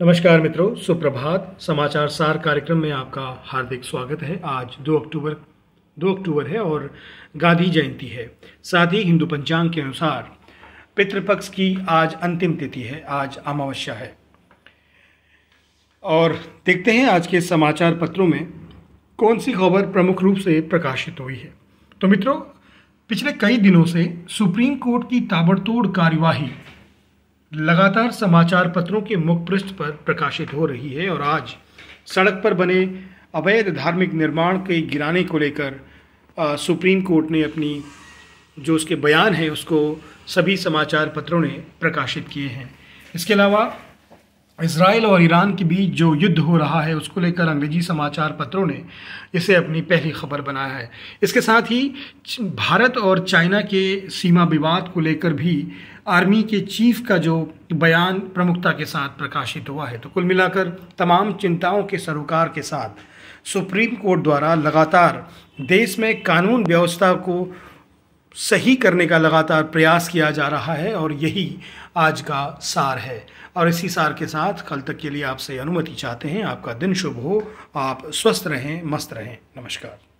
नमस्कार मित्रों सुप्रभात समाचार सार कार्यक्रम में आपका हार्दिक स्वागत है आज 2 अक्टूबर 2 अक्टूबर है और गांधी जयंती है साथ ही हिंदू पंचांग के अनुसार पितृपक्ष की आज अंतिम तिथि है आज अमावस्या है और देखते हैं आज के समाचार पत्रों में कौन सी खबर प्रमुख रूप से प्रकाशित हुई है तो मित्रों पिछले कई दिनों से सुप्रीम कोर्ट की ताबड़तोड़ कार्यवाही लगातार समाचार पत्रों के मुख पृष्ठ पर प्रकाशित हो रही है और आज सड़क पर बने अवैध धार्मिक निर्माण के गिराने को लेकर सुप्रीम कोर्ट ने अपनी जो उसके बयान है उसको सभी समाचार पत्रों ने प्रकाशित किए हैं इसके अलावा इसराइल और ईरान के बीच जो युद्ध हो रहा है उसको लेकर अंग्रेजी समाचार पत्रों ने इसे अपनी पहली खबर बनाया है इसके साथ ही भारत और चाइना के सीमा विवाद को लेकर भी आर्मी के चीफ का जो बयान प्रमुखता के साथ प्रकाशित हुआ है तो कुल मिलाकर तमाम चिंताओं के सरोकार के साथ सुप्रीम कोर्ट द्वारा लगातार देश में कानून व्यवस्था को सही करने का लगातार प्रयास किया जा रहा है और यही आज का सार है और इसी सार के साथ कल तक के लिए आपसे अनुमति चाहते हैं आपका दिन शुभ हो आप स्वस्थ रहें मस्त रहें नमस्कार